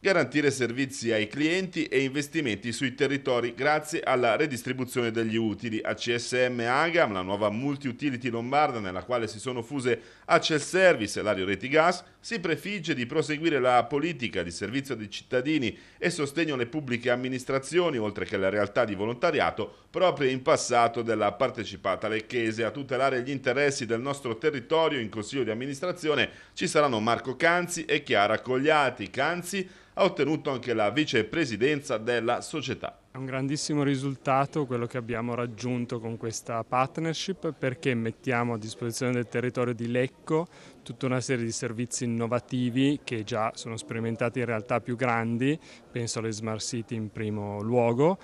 garantire servizi ai clienti e investimenti sui territori grazie alla redistribuzione degli utili. A CSM Agam, la nuova multi-utility lombarda nella quale si sono fuse Acel Service e l'Ario Reti Gas, si prefigge di proseguire la politica di servizio dei cittadini e sostegno alle pubbliche amministrazioni, oltre che alla realtà di volontariato, proprio in passato della partecipata lecchese. A tutelare gli interessi del nostro territorio in consiglio di amministrazione ci saranno Marco Canzi e Chiara Cogliati. Canzi ha ottenuto anche la vicepresidenza della società. È un grandissimo risultato quello che abbiamo raggiunto con questa partnership perché mettiamo a disposizione del territorio di Lecco tutta una serie di servizi innovativi che già sono sperimentati in realtà più grandi, penso alle smart city in primo luogo,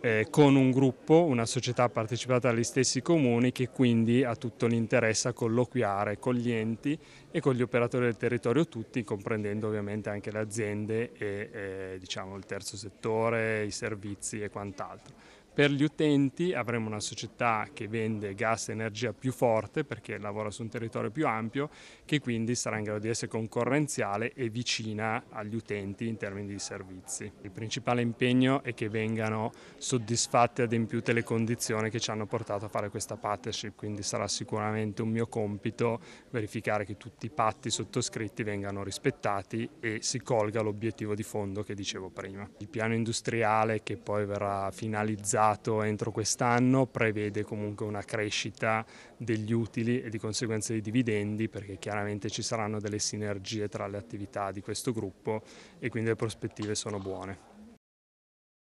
eh, con un gruppo, una società partecipata dagli stessi comuni che quindi ha tutto l'interesse a colloquiare con gli enti e con gli operatori del territorio tutti, comprendendo ovviamente anche le aziende e eh, diciamo, il terzo settore, i servizi e quant'altro. Per gli utenti avremo una società che vende gas e energia più forte perché lavora su un territorio più ampio, che quindi sarà in grado di essere concorrenziale e vicina agli utenti in termini di servizi. Il principale impegno è che vengano soddisfatte e adempiute le condizioni che ci hanno portato a fare questa partnership, quindi sarà sicuramente un mio compito verificare che tutti i patti sottoscritti vengano rispettati e si colga l'obiettivo di fondo che dicevo prima. Il piano industriale che poi verrà finalizzato Stato entro quest'anno prevede comunque una crescita degli utili e di conseguenza dei dividendi perché chiaramente ci saranno delle sinergie tra le attività di questo gruppo e quindi le prospettive sono buone.